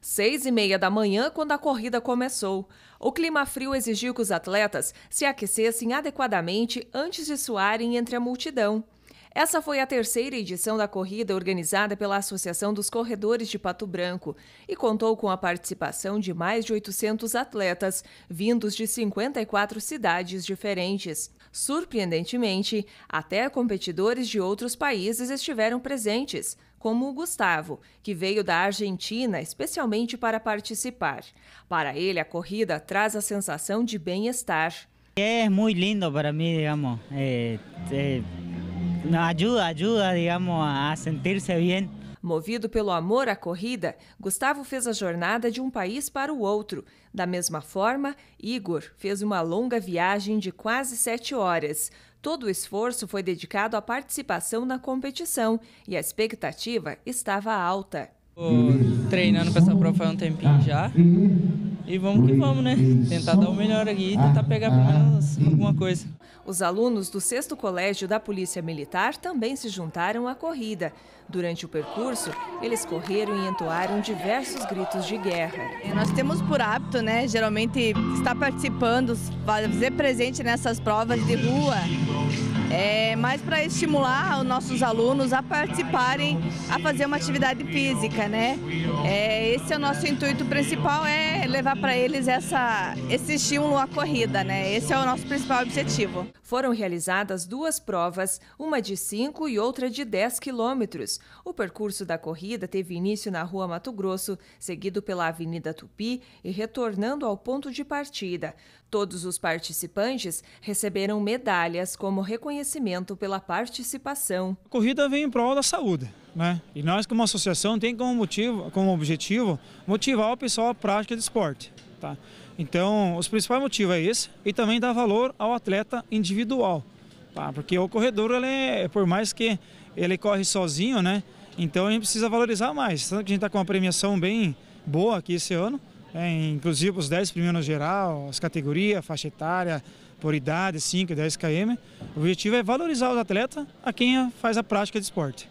Seis e meia da manhã, quando a corrida começou. O clima frio exigiu que os atletas se aquecessem adequadamente antes de suarem entre a multidão. Essa foi a terceira edição da corrida organizada pela Associação dos Corredores de Pato Branco e contou com a participação de mais de 800 atletas, vindos de 54 cidades diferentes. Surpreendentemente, até competidores de outros países estiveram presentes como o Gustavo, que veio da Argentina especialmente para participar. Para ele, a corrida traz a sensação de bem-estar. É muito lindo para mim, digamos. É, é, ajuda, ajuda, digamos, a sentir-se bem. Movido pelo amor à corrida, Gustavo fez a jornada de um país para o outro. Da mesma forma, Igor fez uma longa viagem de quase sete horas. Todo o esforço foi dedicado à participação na competição e a expectativa estava alta. Tô treinando para essa prova há um tempinho já. E vamos que vamos, né? Tentar dar o melhor aqui e tentar pegar pelo menos alguma coisa. Os alunos do 6 Colégio da Polícia Militar também se juntaram à corrida. Durante o percurso, eles correram e entoaram diversos gritos de guerra. Nós temos por hábito, né, geralmente estar participando, fazer presente nessas provas de rua é, mais para estimular os nossos alunos a participarem, a fazer uma atividade física, né? É, esse é o nosso intuito principal, é levar para eles essa, esse estímulo à corrida, né? Esse é o nosso principal objetivo. Foram realizadas duas provas, uma de 5 e outra de 10 quilômetros. O percurso da corrida teve início na Rua Mato Grosso, seguido pela Avenida Tupi e retornando ao ponto de partida. Todos os participantes receberam medalhas como como reconhecimento pela participação. A corrida vem em prol da saúde, né? E nós, como associação, tem como motivo, como objetivo, motivar o pessoal à prática de esporte. Tá? Então, os principais motivos é esse e também dar valor ao atleta individual, tá? Porque o corredor, ele é, por mais que ele corre sozinho, né? Então a gente precisa valorizar mais. Tanto que a gente está com uma premiação bem boa aqui esse ano é, inclusive os 10 primeiros geral, as categorias, faixa etária, por idade, 5 e 10 km. O objetivo é valorizar os atletas a quem faz a prática de esporte.